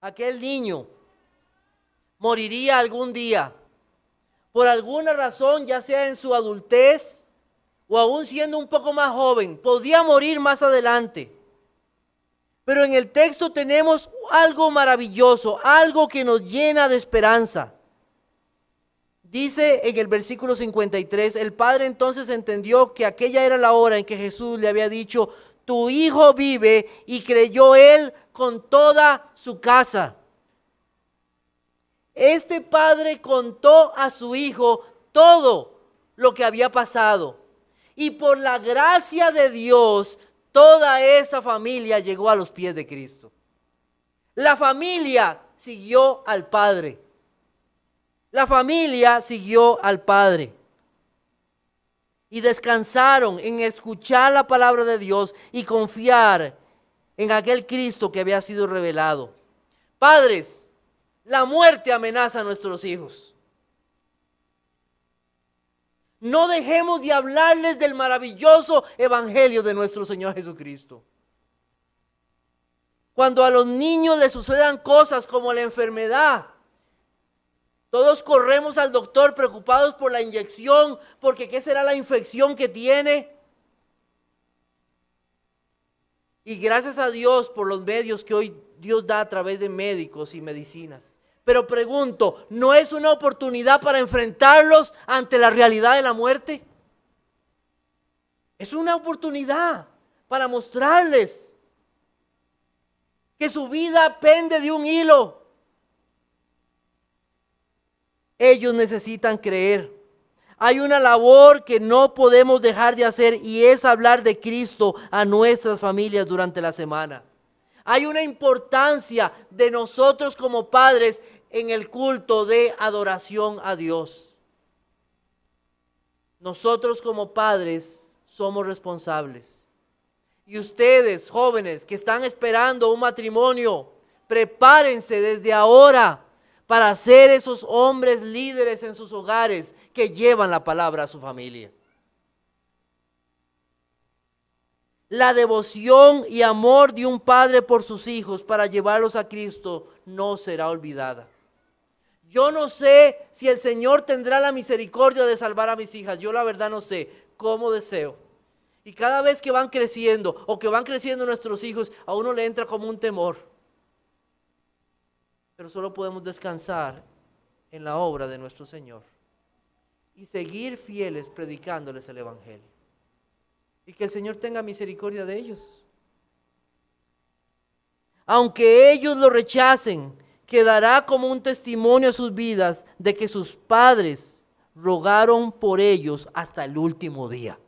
aquel niño moriría algún día, por alguna razón, ya sea en su adultez o aún siendo un poco más joven, podía morir más adelante. Pero en el texto tenemos algo maravilloso, algo que nos llena de esperanza. Dice en el versículo 53, el padre entonces entendió que aquella era la hora en que Jesús le había dicho, tu hijo vive, y creyó él con toda su casa. Este padre contó a su hijo todo lo que había pasado. Y por la gracia de Dios, toda esa familia llegó a los pies de Cristo. La familia siguió al Padre. La familia siguió al Padre. Y descansaron en escuchar la palabra de Dios y confiar en aquel Cristo que había sido revelado. Padres, la muerte amenaza a nuestros hijos. No dejemos de hablarles del maravilloso evangelio de nuestro Señor Jesucristo. Cuando a los niños les sucedan cosas como la enfermedad, todos corremos al doctor preocupados por la inyección, porque qué será la infección que tiene. Y gracias a Dios por los medios que hoy Dios da a través de médicos y medicinas. Pero pregunto, ¿no es una oportunidad para enfrentarlos ante la realidad de la muerte? Es una oportunidad para mostrarles que su vida pende de un hilo. Ellos necesitan creer hay una labor que no podemos dejar de hacer y es hablar de Cristo a nuestras familias durante la semana. Hay una importancia de nosotros como padres en el culto de adoración a Dios. Nosotros como padres somos responsables. Y ustedes, jóvenes que están esperando un matrimonio, prepárense desde ahora para ser esos hombres líderes en sus hogares que llevan la palabra a su familia. La devoción y amor de un padre por sus hijos para llevarlos a Cristo no será olvidada. Yo no sé si el Señor tendrá la misericordia de salvar a mis hijas. Yo la verdad no sé cómo deseo. Y cada vez que van creciendo o que van creciendo nuestros hijos, a uno le entra como un temor pero solo podemos descansar en la obra de nuestro Señor y seguir fieles predicándoles el Evangelio. Y que el Señor tenga misericordia de ellos. Aunque ellos lo rechacen, quedará como un testimonio a sus vidas de que sus padres rogaron por ellos hasta el último día.